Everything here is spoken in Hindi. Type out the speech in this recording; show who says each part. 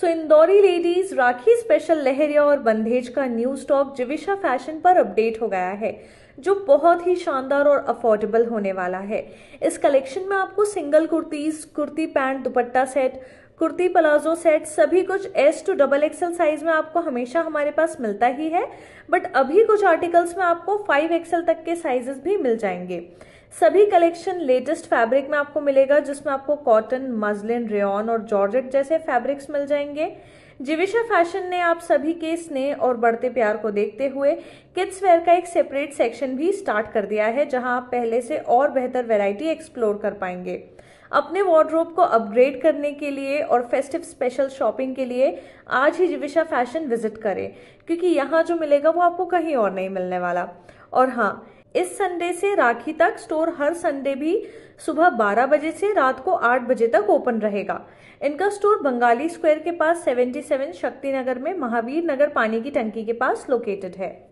Speaker 1: सो इंदौरी लेडीज राखी स्पेशल लहरिया और बंधेज का न्यू स्टॉक जिविशा फैशन पर अपडेट हो गया है जो बहुत ही शानदार और अफोर्डेबल होने वाला है इस कलेक्शन में आपको single kurtis kurti pant dupatta set kurti palazzo set सभी कुछ S to double XL size में आपको हमेशा हमारे पास मिलता ही है बट अभी कुछ आर्टिकल्स में आपको फाइव एक्सएल तक के साइजेस भी मिल जाएंगे सभी कलेक्शन लेटेस्ट फैब्रिक में आपको मिलेगा जिसमें आपको कॉटन मजलिन रेन और जॉर्जेट जैसे फैब्रिक्स मिल जाएंगे जिविशा फैशन ने आप सभी के स्नेह और बढ़ते प्यार को देखते हुए किड्स वेयर का एक सेपरेट सेक्शन भी स्टार्ट कर दिया है जहां आप पहले से और बेहतर वैरायटी एक्सप्लोर कर पाएंगे अपने वार्ड्रोब को अपग्रेड करने के लिए और फेस्टिव स्पेशल शॉपिंग के लिए आज ही जिविशा फैशन विजिट करें क्योंकि यहाँ जो मिलेगा वो आपको कहीं और नहीं मिलने वाला और हाँ इस संडे से राखी तक स्टोर हर संडे भी सुबह 12 बजे से रात को 8 बजे तक ओपन रहेगा इनका स्टोर बंगाली स्क्वायर के पास 77 शक्ति नगर में महावीर नगर पानी की टंकी के पास लोकेटेड है